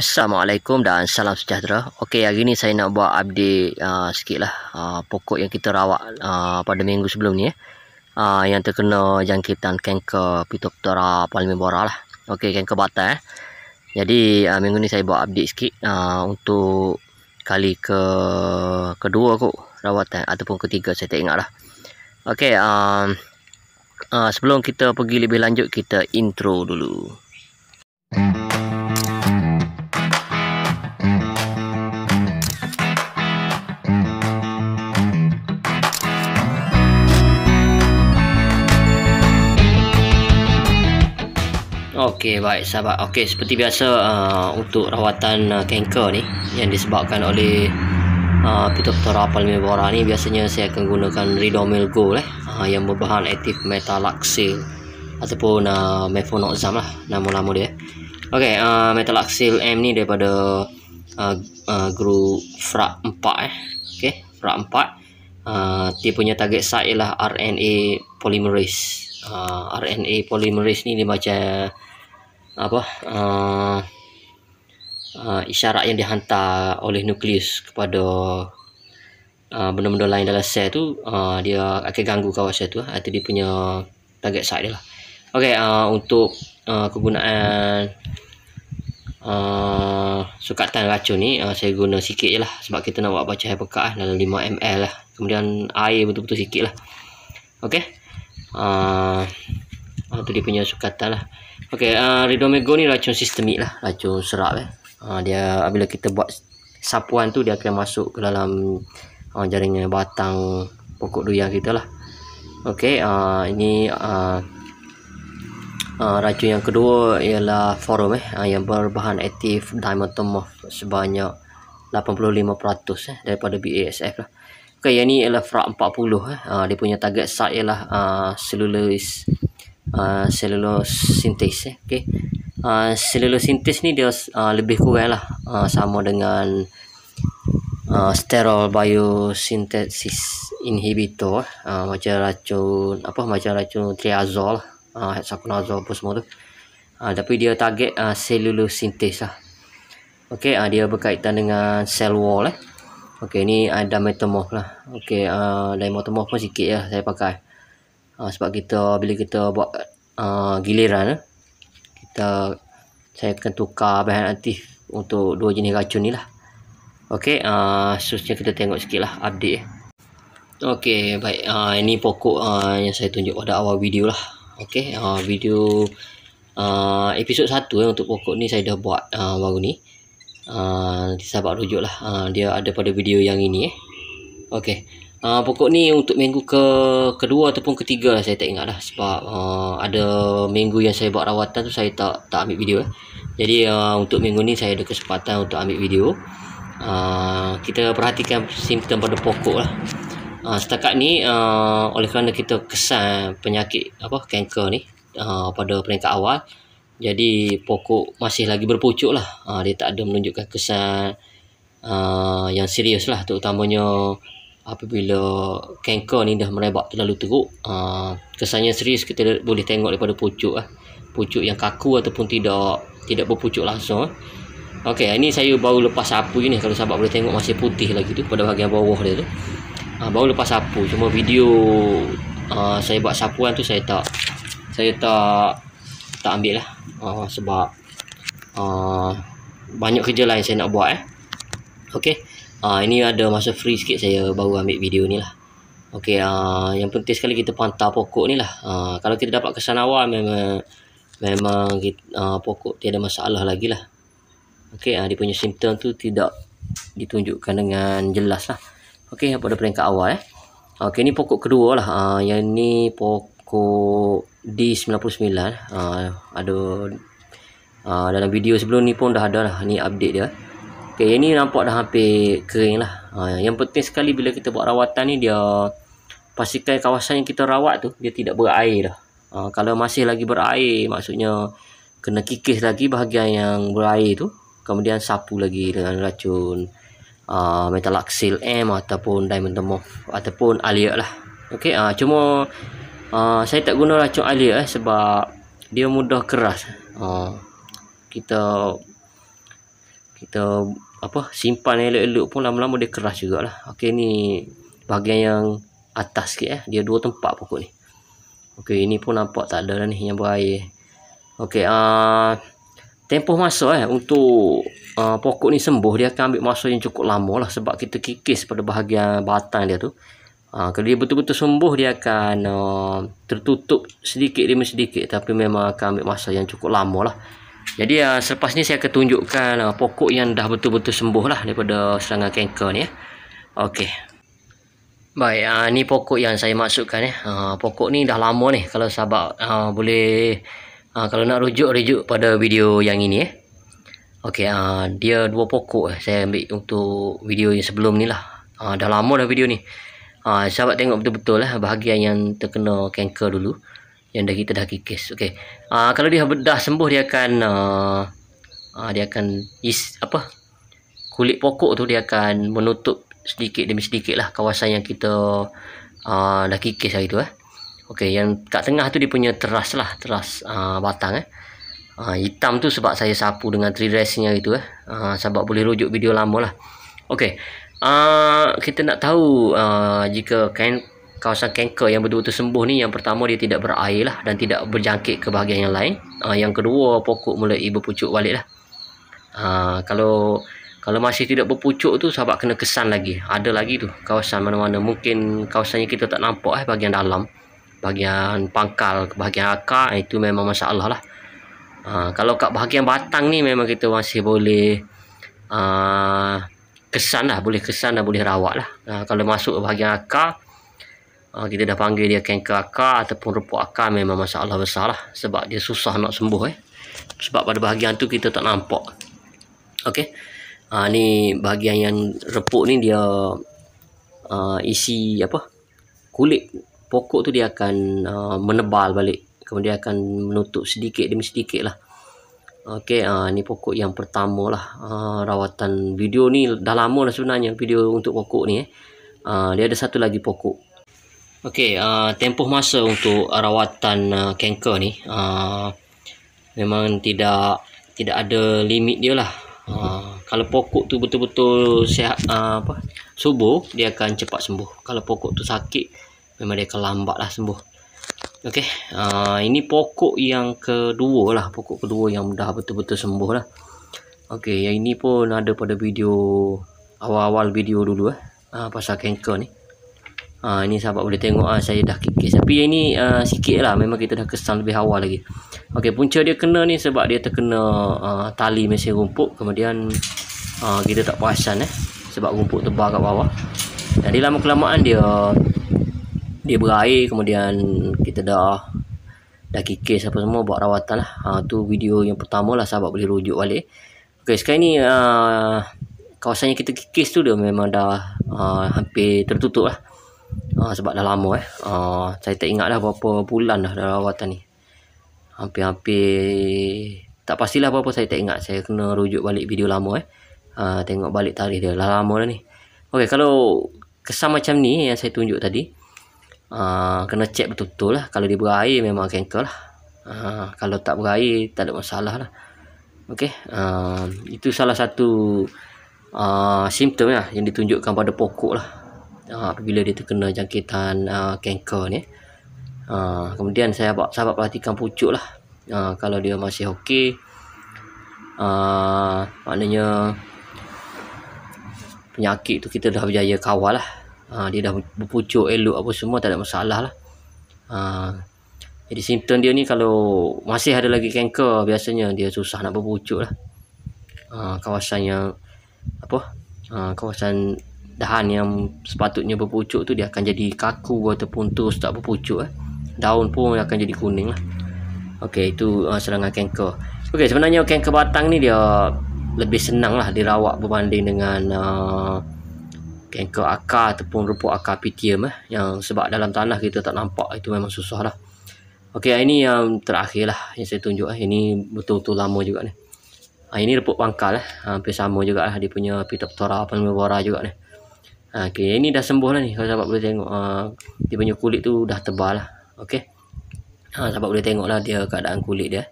Assalamualaikum dan salam sejahtera. Okey, hari ni saya nak buat update uh, sikit lah uh, pokok yang kita rawat uh, pada minggu sebelum ni eh. Uh, yang terkena jangkitan kanker Phytophthora palmivora lah. Okey, kanker batang eh. Jadi uh, minggu ni saya buat update sikit uh, untuk kali ke kedua kot rawatan eh, ataupun ketiga saya tak ingat lah. Okey, um, uh, sebelum kita pergi lebih lanjut kita intro dulu. Mm -hmm. Okey baik sahabat. Okey seperti biasa uh, untuk rawatan uh, kanker ni yang disebabkan oleh uh, Pitopthora palmivora ni biasanya saya akan gunakan Ridomil Go eh uh, yang berbahan aktif metalaxyl ataupun uh, mefonoxam lah nama lama dia. Okey uh, metalaxyl M ni daripada uh, uh, group frag 4 eh. Okey frag 4 uh, dia punya target site ialah RNA polymerase. Uh, RNA polymerase ni dia macam apa uh, uh, isyarat yang dihantar oleh nukleus kepada uh, benda-benda uh, lain dalam sel tu uh, dia akan ganggu kawasan tu atau ah. dia punya target site dia lah ok uh, untuk uh, kegunaan uh, sukatan racun ni uh, saya guna sikit je lah sebab kita nak buat baca air pekat lah dalam 5ml lah kemudian air betul-betul sikit lah ok uh, tu dia punya sukatan lah Okey, uh, ah, Ridomego ni racun sistemik lah, racun serap eh. Uh, dia apabila ah, kita buat sapuan tu dia akan masuk ke dalam uh, jaringan batang pokok durian kita lah. Okey, uh, ini uh, Uh, racun yang kedua ialah forum eh uh, yang berbahan aktif diamond moth sebanyak 85% eh daripada BASF lah. Okey yang ni ialah frag 40 eh uh, dia punya target site ialah uh, cellulose selulosintis ah, eh. okay. uh, ah, selulosintis ni dia uh, lebih kurang lah uh, sama dengan uh, sterol biosintesis inhibitor uh, macam racun apa macam racun triazol uh, hexaconazole pun semua tu uh, tapi dia target uh, selulosintis lah Okey, uh, dia berkaitan dengan cell wall eh. Okey, ni ada uh, metamorph lah. Okey, uh, metamorph pun sikit lah saya pakai ha, sebab kita bila kita buat uh, giliran eh, kita saya akan tukar bahan aktif untuk dua jenis racun ni lah ok uh, ah, seterusnya kita tengok sikit lah update ok baik uh, ini pokok uh, yang saya tunjuk pada awal video lah ok uh, video uh, episod satu eh, untuk pokok ni saya dah buat uh, baru ni nanti uh, sahabat rujuk lah uh, dia ada pada video yang ini eh. ok Uh, pokok ni untuk minggu ke kedua ataupun ketiga lah, saya tak ingat lah sebab uh, ada minggu yang saya buat rawatan tu saya tak tak ambil video eh. jadi uh, untuk minggu ni saya ada kesempatan untuk ambil video uh, kita perhatikan simptom pada pokok lah uh, setakat ni uh, oleh kerana kita kesan penyakit apa kanker ni uh, pada peringkat awal jadi pokok masih lagi berpucuk lah uh, dia tak ada menunjukkan kesan uh, yang serius lah terutamanya apabila kanker ni dah merebak terlalu teruk uh, kesannya serius kita boleh tengok daripada pucuk uh, pucuk yang kaku ataupun tidak tidak berpucuk langsung uh. Ah. ok ini saya baru lepas sapu ni kalau sahabat boleh tengok masih putih lagi tu pada bahagian bawah dia tu uh, baru lepas sapu cuma video uh, saya buat sapuan tu saya tak saya tak tak ambil lah uh, sebab uh, banyak kerja lain saya nak buat eh. ok ok Ah uh, ini ada masa free sikit saya baru ambil video ni lah. Okey uh, yang penting sekali kita pantau pokok ni lah. Uh, kalau kita dapat kesan awal memang memang kita, uh, pokok tiada masalah lagi lah. Okey uh, dia punya simptom tu tidak ditunjukkan dengan jelas lah. Okey pada peringkat awal eh. Okey ni pokok kedua lah. Uh, yang ni pokok D99. Uh, ada uh, dalam video sebelum ni pun dah ada lah. Ni update dia. Okay yang ni nampak dah hampir kering lah. Ha, yang penting sekali bila kita buat rawatan ni, dia pastikan kawasan yang kita rawat tu, dia tidak berair dah. Ha, kalau masih lagi berair, maksudnya kena kikis lagi bahagian yang berair tu. Kemudian sapu lagi dengan racun uh, ha, metaloxyl M ataupun diamond morph ataupun aliak lah. Okay, uh, ha, cuma uh, saya tak guna racun aliak eh, sebab dia mudah keras. Uh, kita kita apa simpan elok-elok pun lama-lama dia keras juga lah. ok ni bahagian yang atas sikit eh dia dua tempat pokok ni ok ini pun nampak tak ada lah ni yang berair ok uh, ah, tempoh masa eh untuk uh, pokok ni sembuh dia akan ambil masa yang cukup lama lah sebab kita kikis pada bahagian batang dia tu Ha, kalau dia betul-betul sembuh dia akan uh, tertutup sedikit demi sedikit tapi memang akan ambil masa yang cukup lama lah jadi uh, selepas ni saya akan tunjukkan uh, pokok yang dah betul-betul sembuh lah daripada serangan kanker ni ya. Okey. Baik, uh, ni pokok yang saya masukkan ya. Uh, eh. pokok ni dah lama ni kalau sahabat uh, boleh uh, kalau nak rujuk-rujuk pada video yang ini ya. Okey, uh, dia dua pokok saya ambil untuk video yang sebelum ni lah. Uh, dah lama dah video ni. Uh, sahabat tengok betul-betul lah bahagian yang terkena kanker dulu yang dah kita dah kikis okey uh, kalau dia dah sembuh dia akan uh, uh, dia akan is apa kulit pokok tu dia akan menutup sedikit demi sedikit lah kawasan yang kita uh, dah kikis hari tu eh okey yang kat tengah tu dia punya teras lah teras uh, batang eh uh, hitam tu sebab saya sapu dengan tree dressing hari tu eh uh, sebab boleh rujuk video lama lah okey uh, kita nak tahu uh, jika kain kawasan kanker yang betul-betul sembuh ni yang pertama dia tidak berair lah dan tidak berjangkit ke bahagian yang lain uh, yang kedua pokok mulai berpucuk balik lah uh, kalau kalau masih tidak berpucuk tu sahabat kena kesan lagi ada lagi tu kawasan mana-mana mungkin kawasan yang kita tak nampak eh bahagian dalam bahagian pangkal ke bahagian akar ah, itu memang masalah lah uh, kalau kat bahagian batang ni memang kita masih boleh uh, kesan lah boleh kesan dan boleh rawat lah uh, kalau masuk bahagian akar Ha, kita dah panggil dia kanker akar ataupun repuk akar memang masalah besar lah. Sebab dia susah nak sembuh eh. Sebab pada bahagian tu kita tak nampak. Okay. Ha, ah, ni bahagian yang repuk ni dia ha, isi apa kulit pokok tu dia akan ha, menebal balik. Kemudian akan menutup sedikit demi sedikit lah. Okay, ha, ni pokok yang pertama lah. Ha, rawatan video ni dah lama lah sebenarnya video untuk pokok ni eh. Ha, dia ada satu lagi pokok Okey, uh, tempoh masa untuk rawatan uh, kanker ni uh, memang tidak tidak ada limit dia lah. Uh, kalau pokok tu betul-betul sehat uh, apa subuh dia akan cepat sembuh. Kalau pokok tu sakit memang dia akan lambat lah sembuh. Okey, uh, ini pokok yang kedua lah, pokok kedua yang dah betul-betul sembuh lah. Okey, yang ini pun ada pada video awal-awal video dulu eh. Uh, pasal kanker ni. Ha, ini sahabat boleh tengok ha, saya dah kikis Tapi yang ini ha, ah, sikit lah memang kita dah kesan lebih awal lagi Okey punca dia kena ni sebab dia terkena ha, tali mesin rumput Kemudian ha, kita tak perasan eh Sebab rumput tebal kat bawah Jadi lama kelamaan dia Dia berair kemudian kita dah Dah kikis apa semua buat rawatan lah ha, tu video yang pertama lah sahabat boleh rujuk balik Okey sekarang ni ha, Kawasan yang kita kikis tu dia memang dah ha, Hampir tertutup lah ha, sebab dah lama eh ha, saya tak ingat dah berapa bulan dah rawatan ni hampir-hampir tak pastilah berapa saya tak ingat saya kena rujuk balik video lama eh ha, tengok balik tarikh dia dah lama dah ni Okey, kalau kesan macam ni yang saya tunjuk tadi Uh, kena check betul-betul lah Kalau dia berair memang cancel lah uh, Kalau tak berair tak ada masalah lah Okay uh, Itu salah satu uh, Simptom lah yang ditunjukkan pada pokok lah Ha, apabila dia terkena jangkitan ha, kanker ni ha, kemudian saya buat sahabat perhatikan pucuk lah kalau dia masih ok maknanya penyakit tu kita dah berjaya kawal lah dia dah berpucuk elok apa semua tak ada masalah lah jadi simptom dia ni kalau masih ada lagi kanker biasanya dia susah nak berpucuk lah kawasan yang apa kawasan dahan yang sepatutnya berpucuk tu dia akan jadi kaku ataupun terus tak berpucuk eh. Daun pun akan jadi kuning lah. Okey, itu uh, serangan kanker. Okey, sebenarnya kanker batang ni dia lebih senang lah dirawat berbanding dengan uh, kanker akar ataupun rumput akar pitium eh. Yang sebab dalam tanah kita tak nampak itu memang susah lah. Okey, ini yang terakhir lah yang saya tunjuk eh. Ini betul-betul lama juga ni. Ah, ini reput pangkal eh. Ah, hampir sama juga lah dia punya pitoptora pelmivora juga ni. Ha, okey, yang ni dah sembuh lah ni. Kalau sahabat boleh tengok uh, dia punya kulit tu dah tebal lah. Okay, Ha, sahabat boleh tengok lah dia keadaan kulit dia.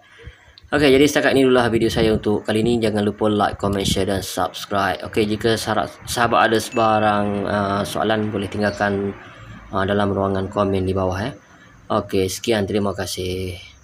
Okay, jadi setakat ni dululah video saya untuk kali ni. Jangan lupa like, comment, share dan subscribe. Okay, jika sahabat ada sebarang uh, soalan boleh tinggalkan uh, dalam ruangan komen di bawah eh. Okey, sekian terima kasih.